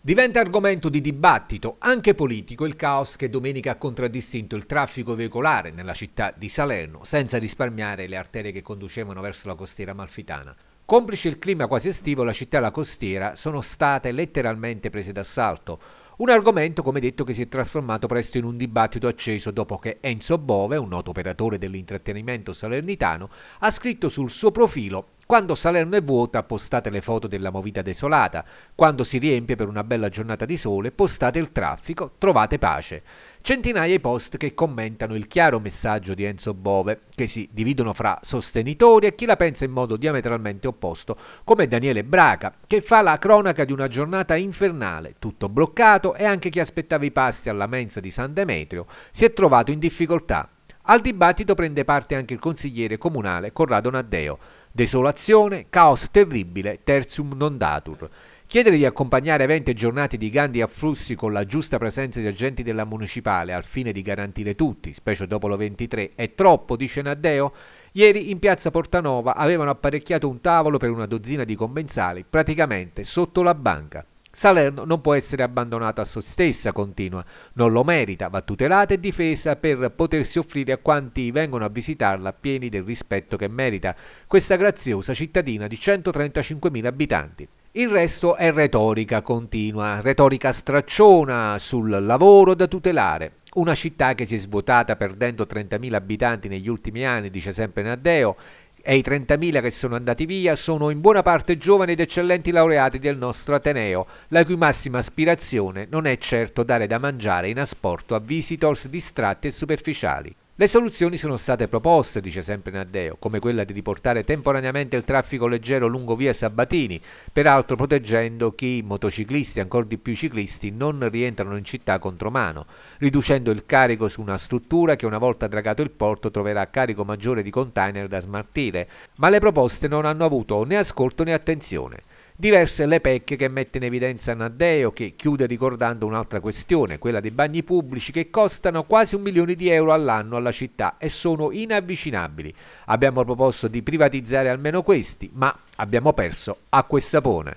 Diventa argomento di dibattito, anche politico, il caos che domenica ha contraddistinto il traffico veicolare nella città di Salerno, senza risparmiare le arterie che conducevano verso la costiera malfitana. Complice il clima quasi estivo, la città e la costiera sono state letteralmente prese d'assalto. Un argomento, come detto, che si è trasformato presto in un dibattito acceso dopo che Enzo Bove, un noto operatore dell'intrattenimento salernitano, ha scritto sul suo profilo quando Salerno è vuota postate le foto della movita desolata, quando si riempie per una bella giornata di sole postate il traffico, trovate pace. Centinaia i post che commentano il chiaro messaggio di Enzo Bove, che si dividono fra sostenitori e chi la pensa in modo diametralmente opposto, come Daniele Braca, che fa la cronaca di una giornata infernale, tutto bloccato e anche chi aspettava i pasti alla mensa di San Demetrio si è trovato in difficoltà. Al dibattito prende parte anche il consigliere comunale Corrado Naddeo, Desolazione, caos terribile, tertium non datur. Chiedere di accompagnare 20 giornate di grandi afflussi con la giusta presenza di agenti della municipale al fine di garantire tutti, specie dopo lo 23, è troppo, dice Naddeo? Ieri in piazza Portanova avevano apparecchiato un tavolo per una dozzina di commensali, praticamente sotto la banca. Salerno non può essere abbandonata a se stessa, continua, non lo merita, va tutelata e difesa per potersi offrire a quanti vengono a visitarla pieni del rispetto che merita questa graziosa cittadina di 135.000 abitanti. Il resto è retorica continua, retorica stracciona sul lavoro da tutelare. Una città che si è svuotata perdendo 30.000 abitanti negli ultimi anni, dice sempre Naddeo, e i 30.000 che sono andati via sono in buona parte giovani ed eccellenti laureati del nostro Ateneo, la cui massima aspirazione non è certo dare da mangiare in asporto a visitors distratti e superficiali. Le soluzioni sono state proposte, dice sempre Naddeo, come quella di riportare temporaneamente il traffico leggero lungo via Sabatini, peraltro proteggendo chi, motociclisti e ancora di più ciclisti, non rientrano in città contromano, riducendo il carico su una struttura che una volta dragato il porto troverà carico maggiore di container da smaltire, ma le proposte non hanno avuto né ascolto né attenzione. Diverse le pecche che mette in evidenza Naddeo, che chiude ricordando un'altra questione, quella dei bagni pubblici che costano quasi un milione di euro all'anno alla città e sono inavvicinabili. Abbiamo proposto di privatizzare almeno questi, ma abbiamo perso acqua e sapone.